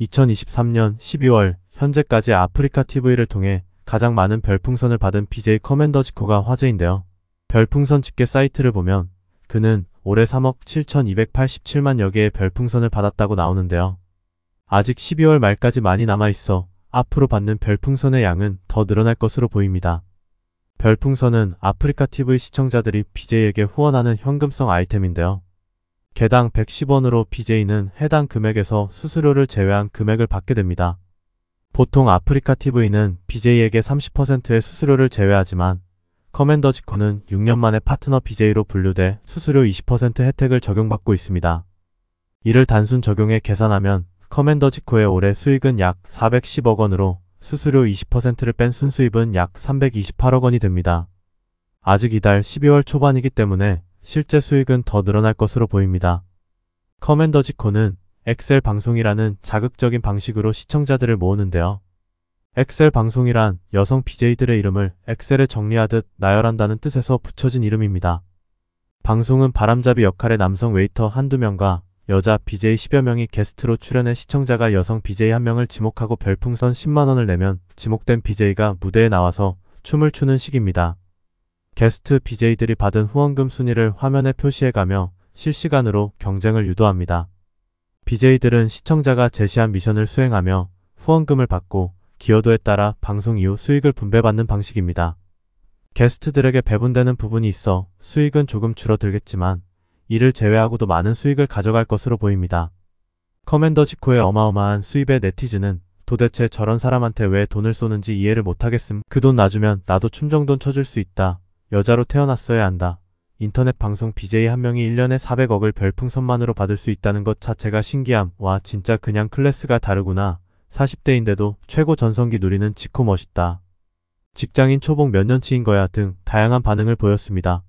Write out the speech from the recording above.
2023년 12월 현재까지 아프리카 TV를 통해 가장 많은 별풍선을 받은 BJ 커맨더 지코가 화제인데요. 별풍선 집계 사이트를 보면 그는 올해 3억 7,287만여 개의 별풍선을 받았다고 나오는데요. 아직 12월 말까지 많이 남아있어 앞으로 받는 별풍선의 양은 더 늘어날 것으로 보입니다. 별풍선은 아프리카 TV 시청자들이 BJ에게 후원하는 현금성 아이템인데요. 개당 110원으로 BJ는 해당 금액에서 수수료를 제외한 금액을 받게 됩니다. 보통 아프리카 TV는 BJ에게 30%의 수수료를 제외하지만 커맨더 지코는 6년 만에 파트너 BJ로 분류돼 수수료 20% 혜택을 적용받고 있습니다. 이를 단순 적용해 계산하면 커맨더 지코의 올해 수익은 약 410억 원으로 수수료 20%를 뺀 순수입은 약 328억 원이 됩니다. 아직 이달 12월 초반이기 때문에 실제 수익은 더 늘어날 것으로 보입니다. 커맨더 지코는 엑셀 방송이라는 자극적인 방식으로 시청자들을 모으는데요. 엑셀 방송이란 여성 BJ들의 이름을 엑셀에 정리하듯 나열한다는 뜻에서 붙여진 이름입니다. 방송은 바람잡이 역할의 남성 웨이터 한두 명과 여자 BJ 10여 명이 게스트로 출연해 시청자가 여성 BJ 한 명을 지목하고 별풍선 10만원을 내면 지목된 BJ가 무대에 나와서 춤을 추는 식입니다. 게스트 BJ들이 받은 후원금 순위를 화면에 표시해가며 실시간으로 경쟁을 유도합니다. BJ들은 시청자가 제시한 미션을 수행하며 후원금을 받고 기여도에 따라 방송 이후 수익을 분배받는 방식입니다. 게스트들에게 배분되는 부분이 있어 수익은 조금 줄어들겠지만 이를 제외하고도 많은 수익을 가져갈 것으로 보입니다. 커맨더 직후의 어마어마한 수입에 네티즌은 도대체 저런 사람한테 왜 돈을 쏘는지 이해를 못하겠음. 그 돈 놔주면 나도 춤정돈 쳐줄 수 있다. 여자로 태어났어야 한다. 인터넷 방송 BJ 한 명이 1년에 400억을 별풍선만으로 받을 수 있다는 것 자체가 신기함. 와 진짜 그냥 클래스가 다르구나. 40대인데도 최고 전성기 누리는 지코 멋있다. 직장인 초봉 몇 년치인 거야 등 다양한 반응을 보였습니다.